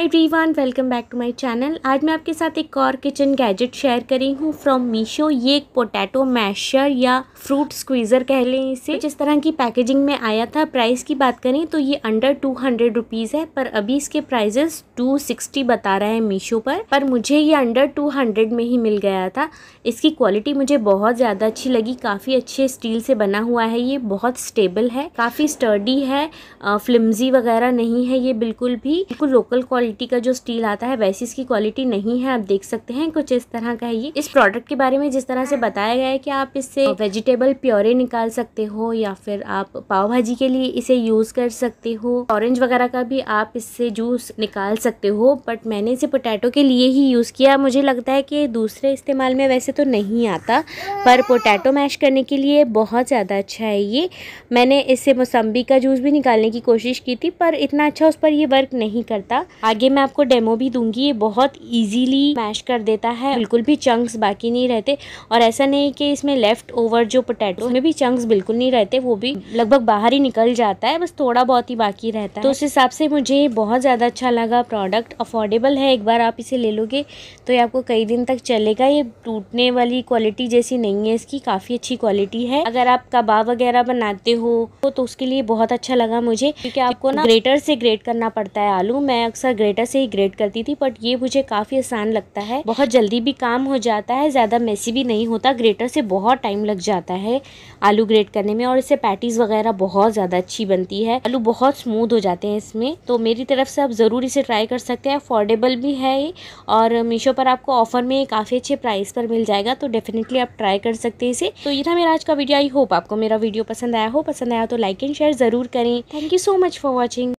hi everyone welcome back to my channel आज मैं आपके साथ एक और किचन गैजेट शेयर करी हूँ फ्रॉम मीशो ये एक पोटैटो मैशर या फ्रूट स्क्वीज़र कह लें इसे जिस तरह की पैकेजिंग में आया था प्राइस की बात करें तो ये अंडर टू हंड्रेड रुपीज़ है पर अभी इसके प्राइजेस टू सिक्सटी बता रहा है मीशो पर पर मुझे ये अंडर टू में ही मिल गया था इसकी क्वालिटी मुझे बहुत ज़्यादा अच्छी लगी काफ़ी अच्छे स्टील से बना हुआ है ये बहुत स्टेबल है काफ़ी स्टर्डी है फ्लिम्जी वगैरह नहीं है ये बिल्कुल भी बिल्कुल लोकल क्वालिटी क्वालिटी का जो स्टील आता है वैसी इसकी क्वालिटी नहीं है आप देख सकते हैं कुछ इस तरह का ये इस प्रोडक्ट के बारे में जिस तरह से बताया गया है कि आप इससे वेजिटेबल प्योरे निकाल सकते हो या फिर आप पाव भाजी के लिए इसे यूज़ कर सकते हो ऑरेंज वगैरह का भी आप इससे जूस निकाल सकते हो बट मैंने इसे पोटैटो के लिए ही यूज़ किया मुझे लगता है कि दूसरे इस्तेमाल में वैसे तो नहीं आता पर पोटैटो मैश करने के लिए बहुत ज़्यादा अच्छा है ये मैंने इससे मौसम्बी का जूस भी निकालने की कोशिश की थी पर इतना अच्छा उस पर ये वर्क नहीं करता आगे आगे मैं आपको डेमो भी दूंगी ये बहुत ईजीली मैश कर देता है बिल्कुल भी चंक्स बाकी नहीं रहते और ऐसा नहीं कि इसमें लेफ़्ट ओवर जो पोटैटो में भी चंक्स बिल्कुल नहीं रहते वो भी लगभग बाहर ही निकल जाता है बस थोड़ा बहुत ही बाकी रहता है तो उस हिसाब से मुझे बहुत ज़्यादा अच्छा लगा प्रोडक्ट अफोर्डेबल है एक बार आप इसे ले लोगे तो ये आपको कई दिन तक चलेगा ये टूटने वाली क्वालिटी जैसी नहीं है इसकी काफ़ी अच्छी क्वालिटी है अगर आप कबाब वगैरह बनाते हो तो उसके लिए बहुत अच्छा लगा मुझे क्योंकि आपको ना ग्रेटर से ग्रेट करना पड़ता है आलू मैं अक्सर कैलकुलेटर से ही ग्रेड करती थी बट ये मुझे काफ़ी आसान लगता है बहुत जल्दी भी काम हो जाता है ज़्यादा मेसी भी नहीं होता ग्रेटर से बहुत टाइम लग जाता है आलू ग्रेट करने में और इससे पैटीज़ वगैरह बहुत ज़्यादा अच्छी बनती है आलू बहुत स्मूथ हो जाते हैं इसमें तो मेरी तरफ से आप ज़रूर इसे ट्राई कर सकते हैं अफोर्डेबल भी है ये और मीशो पर आपको ऑफर में काफ़ी अच्छे प्राइस पर मिल जाएगा तो डेफिनेटली आप ट्राई कर सकते हैं इसे तो ये था मेरा आज का वीडियो आई होप आपको मेरा वीडियो पसंद आया हो पसंद आया तो लाइक एंड शेयर ज़रूर करें thank you so much for watching